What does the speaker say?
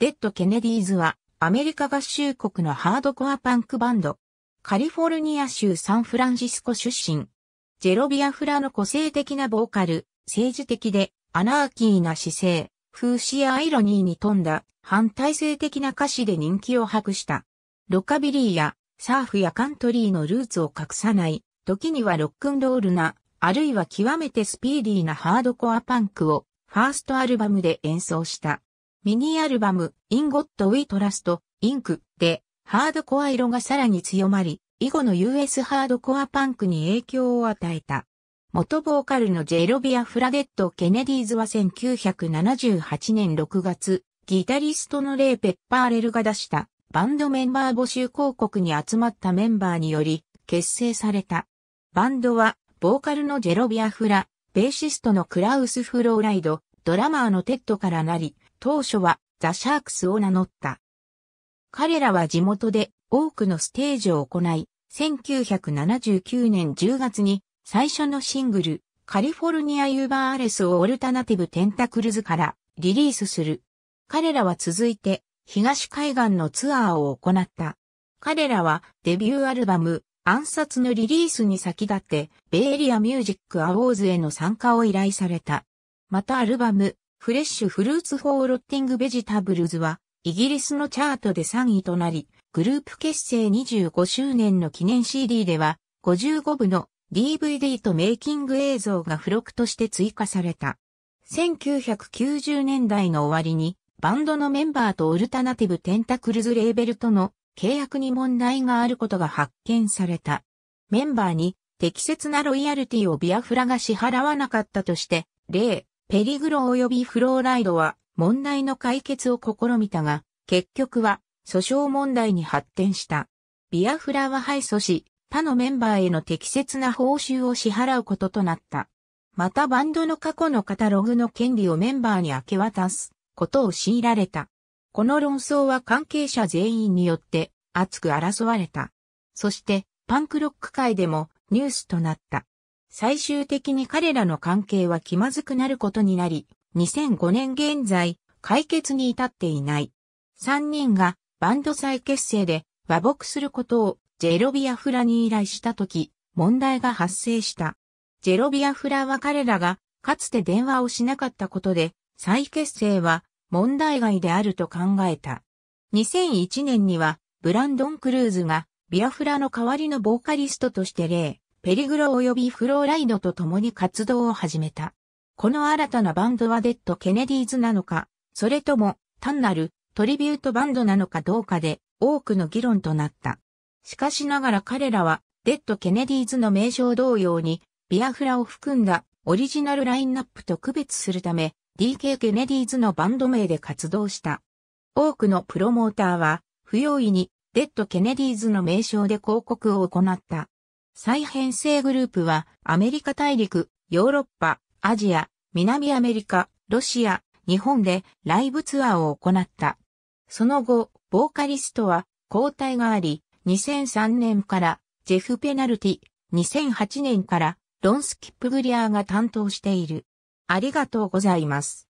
デッド・ケネディーズはアメリカ合衆国のハードコアパンクバンド。カリフォルニア州サンフランシスコ出身。ジェロビアフラの個性的なボーカル、政治的でアナーキーな姿勢、風刺やアイロニーに富んだ反体制的な歌詞で人気を博した。ロカビリーやサーフやカントリーのルーツを隠さない、時にはロックンロールな、あるいは極めてスピーディーなハードコアパンクをファーストアルバムで演奏した。ミニアルバム、In God We Trust, Inc. で、ハードコア色がさらに強まり、以後の US ハードコアパンクに影響を与えた。元ボーカルのジェロビア・フラデット・ケネディーズは1978年6月、ギタリストのレイ・ペッパーレルが出したバンドメンバー募集広告に集まったメンバーにより結成された。バンドは、ボーカルのジェロビア・フラ、ベーシストのクラウス・フローライド、ドラマーのテッドからなり、当初はザ・シャークスを名乗った。彼らは地元で多くのステージを行い、1979年10月に最初のシングル、カリフォルニア・ユーバー・アレスをオルタナティブ・テンタクルズからリリースする。彼らは続いて東海岸のツアーを行った。彼らはデビューアルバム暗殺のリリースに先立ってベイエリアミュージックアウォーズへの参加を依頼された。またアルバムフレッシュフルーツ・フォー・ロッティング・ベジタブルズは、イギリスのチャートで3位となり、グループ結成25周年の記念 CD では、55部の DVD とメイキング映像が付録として追加された。1990年代の終わりに、バンドのメンバーとオルタナティブ・テンタクルズ・レーベルとの契約に問題があることが発見された。メンバーに適切なロイヤルティをビアフラが支払わなかったとして、例、ペリグロ及びフローライドは問題の解決を試みたが、結局は訴訟問題に発展した。ビアフラは敗訴し、他のメンバーへの適切な報酬を支払うこととなった。またバンドの過去のカタログの権利をメンバーに明け渡すことを強いられた。この論争は関係者全員によって熱く争われた。そしてパンクロック界でもニュースとなった。最終的に彼らの関係は気まずくなることになり、2005年現在、解決に至っていない。3人がバンド再結成で和睦することをジェロビアフラに依頼したとき、問題が発生した。ジェロビアフラは彼らがかつて電話をしなかったことで、再結成は問題外であると考えた。2001年にはブランドン・クルーズがビアフラの代わりのボーカリストとして例、ペリグロ及びフローライドと共に活動を始めた。この新たなバンドはデッド・ケネディーズなのか、それとも単なるトリビュートバンドなのかどうかで多くの議論となった。しかしながら彼らはデッド・ケネディーズの名称同様にビアフラを含んだオリジナルラインナップと区別するため DK ケネディーズのバンド名で活動した。多くのプロモーターは不用意にデッド・ケネディーズの名称で広告を行った。再編成グループは、アメリカ大陸、ヨーロッパ、アジア、南アメリカ、ロシア、日本でライブツアーを行った。その後、ボーカリストは交代があり、2003年からジェフ・ペナルティ、2008年からロンス・キップグリアーが担当している。ありがとうございます。